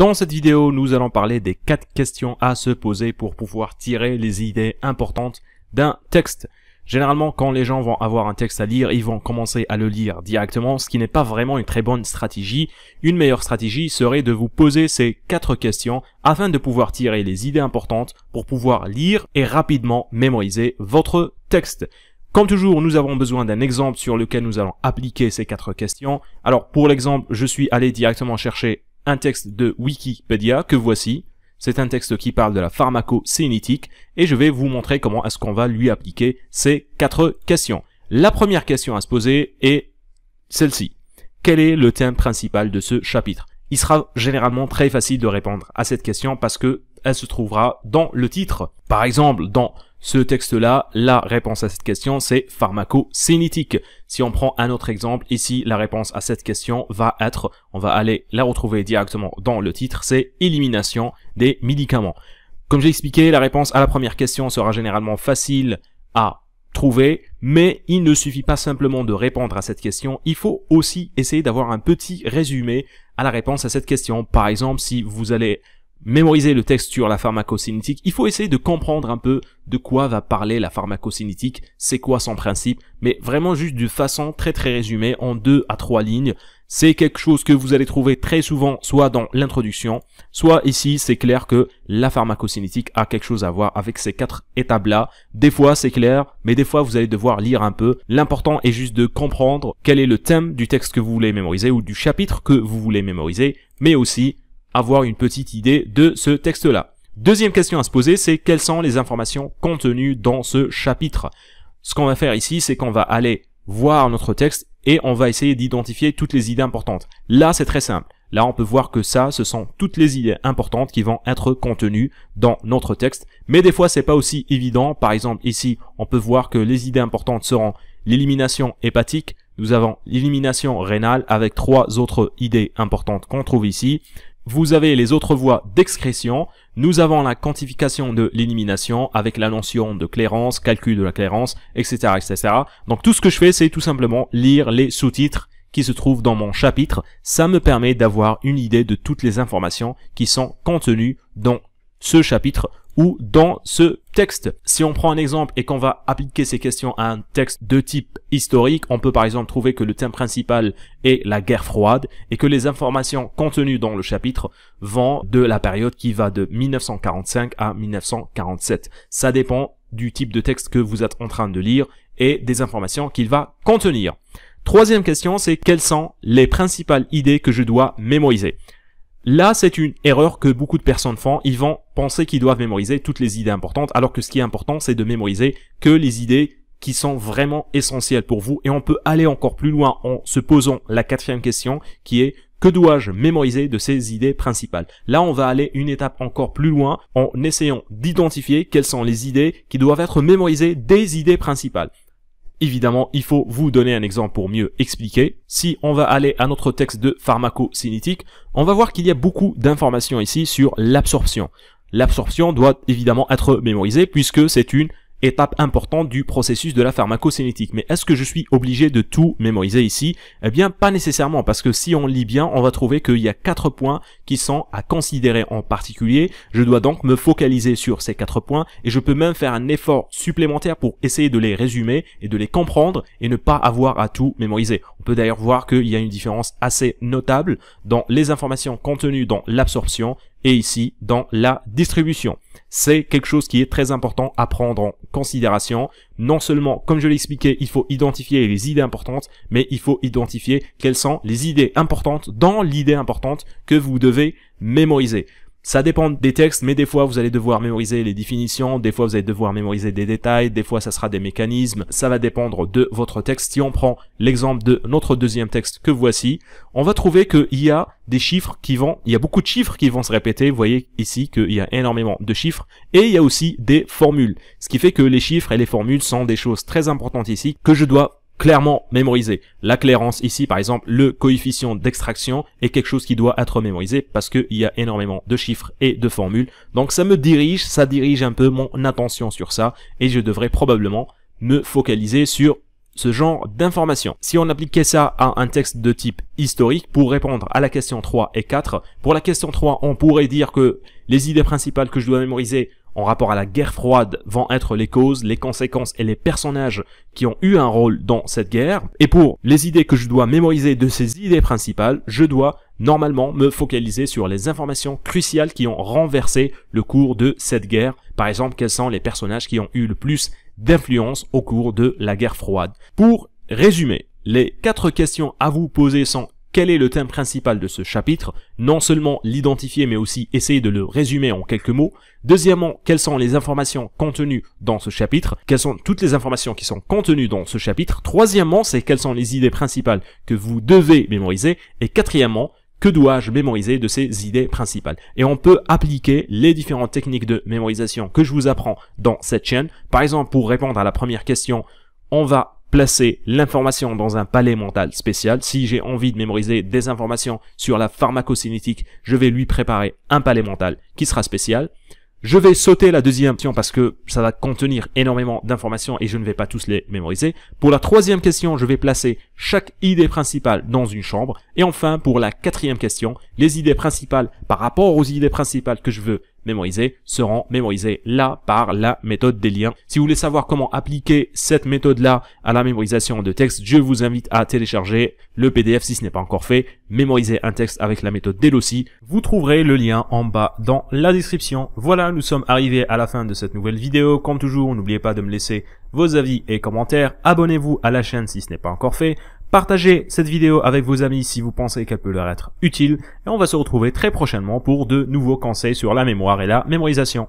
Dans cette vidéo, nous allons parler des quatre questions à se poser pour pouvoir tirer les idées importantes d'un texte. Généralement, quand les gens vont avoir un texte à lire, ils vont commencer à le lire directement, ce qui n'est pas vraiment une très bonne stratégie. Une meilleure stratégie serait de vous poser ces quatre questions afin de pouvoir tirer les idées importantes pour pouvoir lire et rapidement mémoriser votre texte. Comme toujours, nous avons besoin d'un exemple sur lequel nous allons appliquer ces quatre questions. Alors, pour l'exemple, je suis allé directement chercher un texte de Wikipédia que voici. C'est un texte qui parle de la pharmacocinétique et je vais vous montrer comment est-ce qu'on va lui appliquer ces quatre questions. La première question à se poser est celle-ci. Quel est le thème principal de ce chapitre Il sera généralement très facile de répondre à cette question parce que elle se trouvera dans le titre. Par exemple, dans ce texte-là, la réponse à cette question, c'est pharmacocinétique. Si on prend un autre exemple, ici, la réponse à cette question va être, on va aller la retrouver directement dans le titre, c'est élimination des médicaments. Comme j'ai expliqué, la réponse à la première question sera généralement facile à trouver, mais il ne suffit pas simplement de répondre à cette question, il faut aussi essayer d'avoir un petit résumé à la réponse à cette question. Par exemple, si vous allez mémoriser le texte sur la pharmacocinétique, il faut essayer de comprendre un peu de quoi va parler la pharmacocinétique, c'est quoi son principe, mais vraiment juste de façon très très résumée en deux à trois lignes. C'est quelque chose que vous allez trouver très souvent soit dans l'introduction, soit ici c'est clair que la pharmacocinétique a quelque chose à voir avec ces quatre étapes là. Des fois c'est clair, mais des fois vous allez devoir lire un peu. L'important est juste de comprendre quel est le thème du texte que vous voulez mémoriser ou du chapitre que vous voulez mémoriser, mais aussi avoir une petite idée de ce texte-là. Deuxième question à se poser, c'est quelles sont les informations contenues dans ce chapitre Ce qu'on va faire ici, c'est qu'on va aller voir notre texte et on va essayer d'identifier toutes les idées importantes. Là, c'est très simple. Là, on peut voir que ça, ce sont toutes les idées importantes qui vont être contenues dans notre texte. Mais des fois, c'est pas aussi évident. Par exemple, ici, on peut voir que les idées importantes seront l'élimination hépatique. Nous avons l'élimination rénale avec trois autres idées importantes qu'on trouve ici. Vous avez les autres voies d'excrétion. Nous avons la quantification de l'élimination avec la notion de clairance, calcul de la clairance, etc., etc. Donc tout ce que je fais, c'est tout simplement lire les sous-titres qui se trouvent dans mon chapitre. Ça me permet d'avoir une idée de toutes les informations qui sont contenues dans ce chapitre ou dans ce texte. Si on prend un exemple et qu'on va appliquer ces questions à un texte de type historique, on peut par exemple trouver que le thème principal est la guerre froide et que les informations contenues dans le chapitre vont de la période qui va de 1945 à 1947. Ça dépend du type de texte que vous êtes en train de lire et des informations qu'il va contenir. Troisième question, c'est quelles sont les principales idées que je dois mémoriser Là, c'est une erreur que beaucoup de personnes font. Ils vont penser qu'ils doivent mémoriser toutes les idées importantes, alors que ce qui est important, c'est de mémoriser que les idées qui sont vraiment essentielles pour vous. Et on peut aller encore plus loin en se posant la quatrième question, qui est que dois-je mémoriser de ces idées principales Là, on va aller une étape encore plus loin en essayant d'identifier quelles sont les idées qui doivent être mémorisées des idées principales. Évidemment, il faut vous donner un exemple pour mieux expliquer. Si on va aller à notre texte de pharmacocinétique, on va voir qu'il y a beaucoup d'informations ici sur l'absorption. L'absorption doit évidemment être mémorisée puisque c'est une étape importante du processus de la pharmacocinétique. Mais est-ce que je suis obligé de tout mémoriser ici Eh bien, pas nécessairement, parce que si on lit bien, on va trouver qu'il y a quatre points qui sont à considérer en particulier. Je dois donc me focaliser sur ces quatre points, et je peux même faire un effort supplémentaire pour essayer de les résumer et de les comprendre, et ne pas avoir à tout mémoriser. On peut d'ailleurs voir qu'il y a une différence assez notable dans les informations contenues dans l'absorption et ici dans la distribution c'est quelque chose qui est très important à prendre en considération. Non seulement, comme je l'expliquais, il faut identifier les idées importantes, mais il faut identifier quelles sont les idées importantes dans l'idée importante que vous devez mémoriser. Ça dépend des textes, mais des fois vous allez devoir mémoriser les définitions, des fois vous allez devoir mémoriser des détails, des fois ça sera des mécanismes, ça va dépendre de votre texte. Si on prend l'exemple de notre deuxième texte que voici, on va trouver qu'il y a des chiffres qui vont, il y a beaucoup de chiffres qui vont se répéter, vous voyez ici qu'il y a énormément de chiffres, et il y a aussi des formules, ce qui fait que les chiffres et les formules sont des choses très importantes ici que je dois clairement mémorisé. La clairance ici, par exemple, le coefficient d'extraction est quelque chose qui doit être mémorisé parce qu'il y a énormément de chiffres et de formules. Donc ça me dirige, ça dirige un peu mon attention sur ça et je devrais probablement me focaliser sur ce genre d'informations. Si on appliquait ça à un texte de type historique pour répondre à la question 3 et 4, pour la question 3, on pourrait dire que les idées principales que je dois mémoriser en rapport à la guerre froide vont être les causes, les conséquences et les personnages qui ont eu un rôle dans cette guerre. Et pour les idées que je dois mémoriser de ces idées principales, je dois normalement me focaliser sur les informations cruciales qui ont renversé le cours de cette guerre. Par exemple, quels sont les personnages qui ont eu le plus d'influence au cours de la guerre froide. Pour résumer, les quatre questions à vous poser sont quel est le thème principal de ce chapitre, non seulement l'identifier mais aussi essayer de le résumer en quelques mots. Deuxièmement, quelles sont les informations contenues dans ce chapitre, quelles sont toutes les informations qui sont contenues dans ce chapitre. Troisièmement, c'est quelles sont les idées principales que vous devez mémoriser. Et quatrièmement, que dois-je mémoriser de ces idées principales Et on peut appliquer les différentes techniques de mémorisation que je vous apprends dans cette chaîne. Par exemple, pour répondre à la première question, on va placer l'information dans un palais mental spécial. Si j'ai envie de mémoriser des informations sur la pharmacocinétique, je vais lui préparer un palais mental qui sera spécial. Je vais sauter la deuxième question parce que ça va contenir énormément d'informations et je ne vais pas tous les mémoriser. Pour la troisième question, je vais placer chaque idée principale dans une chambre. Et enfin, pour la quatrième question, les idées principales par rapport aux idées principales que je veux mémorisés seront mémorisés là par la méthode des liens. Si vous voulez savoir comment appliquer cette méthode-là à la mémorisation de texte, je vous invite à télécharger le PDF si ce n'est pas encore fait, mémoriser un texte avec la méthode Delossi. Vous trouverez le lien en bas dans la description. Voilà, nous sommes arrivés à la fin de cette nouvelle vidéo. Comme toujours, n'oubliez pas de me laisser vos avis et commentaires. Abonnez-vous à la chaîne si ce n'est pas encore fait. Partagez cette vidéo avec vos amis si vous pensez qu'elle peut leur être utile. Et on va se retrouver très prochainement pour de nouveaux conseils sur la mémoire et la mémorisation.